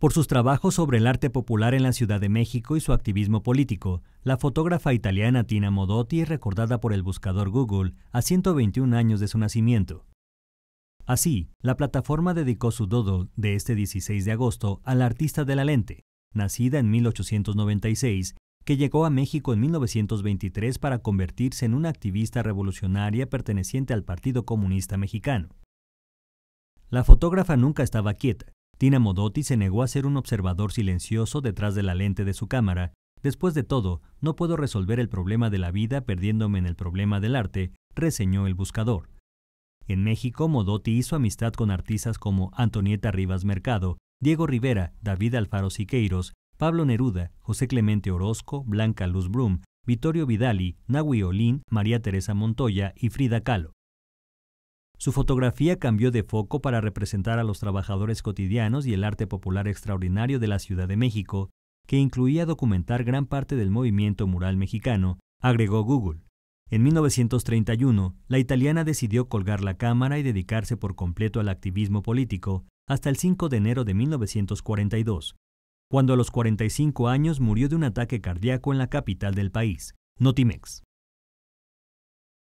Por sus trabajos sobre el arte popular en la Ciudad de México y su activismo político, la fotógrafa italiana Tina Modotti es recordada por el buscador Google a 121 años de su nacimiento. Así, la plataforma dedicó su dodo de este 16 de agosto al artista de la lente, nacida en 1896, que llegó a México en 1923 para convertirse en una activista revolucionaria perteneciente al Partido Comunista Mexicano. La fotógrafa nunca estaba quieta Tina Modotti se negó a ser un observador silencioso detrás de la lente de su cámara. Después de todo, no puedo resolver el problema de la vida perdiéndome en el problema del arte, reseñó el buscador. En México, Modotti hizo amistad con artistas como Antonieta Rivas Mercado, Diego Rivera, David Alfaro Siqueiros, Pablo Neruda, José Clemente Orozco, Blanca Luz Brum, Vittorio Vidali, Nahui Olín, María Teresa Montoya y Frida Kahlo. Su fotografía cambió de foco para representar a los trabajadores cotidianos y el arte popular extraordinario de la Ciudad de México, que incluía documentar gran parte del movimiento mural mexicano, agregó Google. En 1931, la italiana decidió colgar la cámara y dedicarse por completo al activismo político hasta el 5 de enero de 1942, cuando a los 45 años murió de un ataque cardíaco en la capital del país, Notimex.